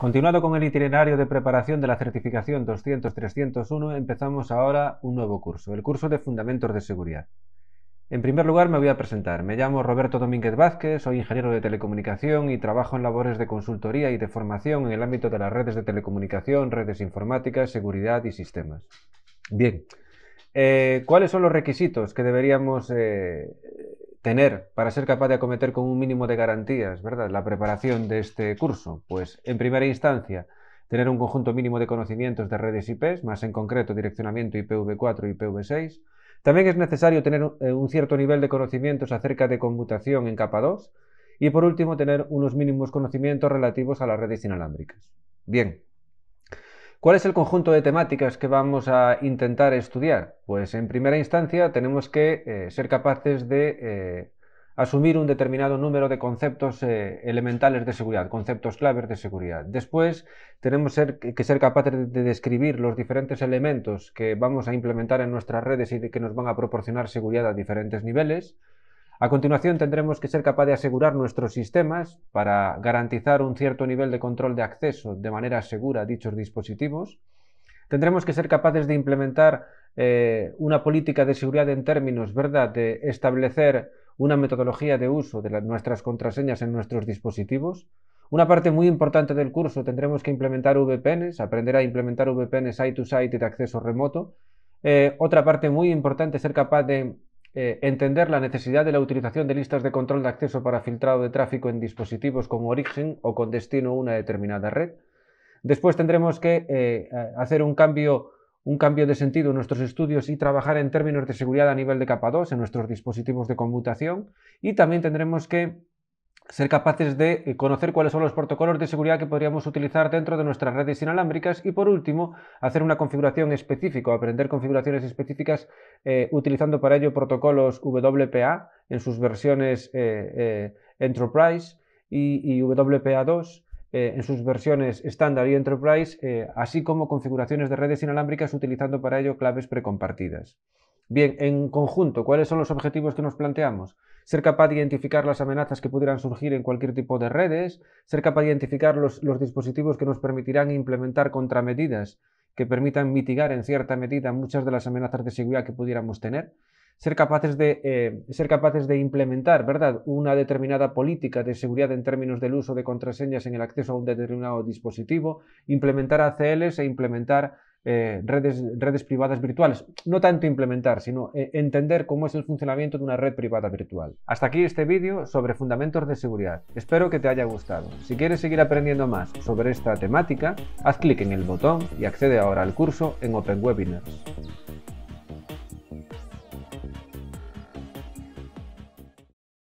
Continuando con el itinerario de preparación de la certificación 200-301, empezamos ahora un nuevo curso, el curso de Fundamentos de Seguridad. En primer lugar, me voy a presentar. Me llamo Roberto Domínguez Vázquez, soy ingeniero de telecomunicación y trabajo en labores de consultoría y de formación en el ámbito de las redes de telecomunicación, redes informáticas, seguridad y sistemas. Bien, eh, ¿cuáles son los requisitos que deberíamos eh, tener para ser capaz de acometer con un mínimo de garantías, ¿verdad? La preparación de este curso, pues en primera instancia tener un conjunto mínimo de conocimientos de redes IPs, más en concreto direccionamiento IPv4 y IPv6. También es necesario tener eh, un cierto nivel de conocimientos acerca de conmutación en capa 2 y por último tener unos mínimos conocimientos relativos a las redes inalámbricas. Bien, ¿Cuál es el conjunto de temáticas que vamos a intentar estudiar? Pues en primera instancia tenemos que eh, ser capaces de eh, asumir un determinado número de conceptos eh, elementales de seguridad, conceptos claves de seguridad. Después, tenemos que ser capaces de describir los diferentes elementos que vamos a implementar en nuestras redes y que nos van a proporcionar seguridad a diferentes niveles. A continuación tendremos que ser capaces de asegurar nuestros sistemas para garantizar un cierto nivel de control de acceso de manera segura a dichos dispositivos. Tendremos que ser capaces de implementar eh, una política de seguridad en términos ¿verdad? de establecer una metodología de uso de nuestras contraseñas en nuestros dispositivos. Una parte muy importante del curso tendremos que implementar VPNs, aprender a implementar VPNs site-to-site y de acceso remoto. Eh, otra parte muy importante, ser capaz de eh, entender la necesidad de la utilización de listas de control de acceso para filtrado de tráfico en dispositivos con origen o con destino a una determinada red. Después tendremos que eh, hacer un cambio, un cambio de sentido en nuestros estudios y trabajar en términos de seguridad a nivel de capa 2 en nuestros dispositivos de conmutación. Y también tendremos que ser capaces de eh, conocer cuáles son los protocolos de seguridad que podríamos utilizar dentro de nuestras redes inalámbricas y por último hacer una configuración específica, aprender configuraciones específicas eh, utilizando para ello protocolos WPA en sus versiones eh, Enterprise y, y WPA2 en sus versiones estándar y Enterprise, así como configuraciones de redes inalámbricas utilizando para ello claves precompartidas. Bien, en conjunto, ¿cuáles son los objetivos que nos planteamos? ser capaz de identificar las amenazas que pudieran surgir en cualquier tipo de redes, ser capaz de identificar los, dispositivos que nos permitirán implementar contramedidas que permitan mitigar en cierta medida muchas de las amenazas de seguridad que pudiéramos tener, ser capaces de, eh, ser capaces de implementar ¿verdad? una determinada política de seguridad en términos del uso de contraseñas en el acceso a un determinado dispositivo, implementar ACLs e implementar eh, redes, redes privadas virtuales. No tanto implementar, sino eh, entender cómo es el funcionamiento de una red privada virtual. Hasta aquí este vídeo sobre fundamentos de seguridad. Espero que te haya gustado. Si quieres seguir aprendiendo más sobre esta temática, haz clic en el botón y accede ahora al curso en OpenWebinars.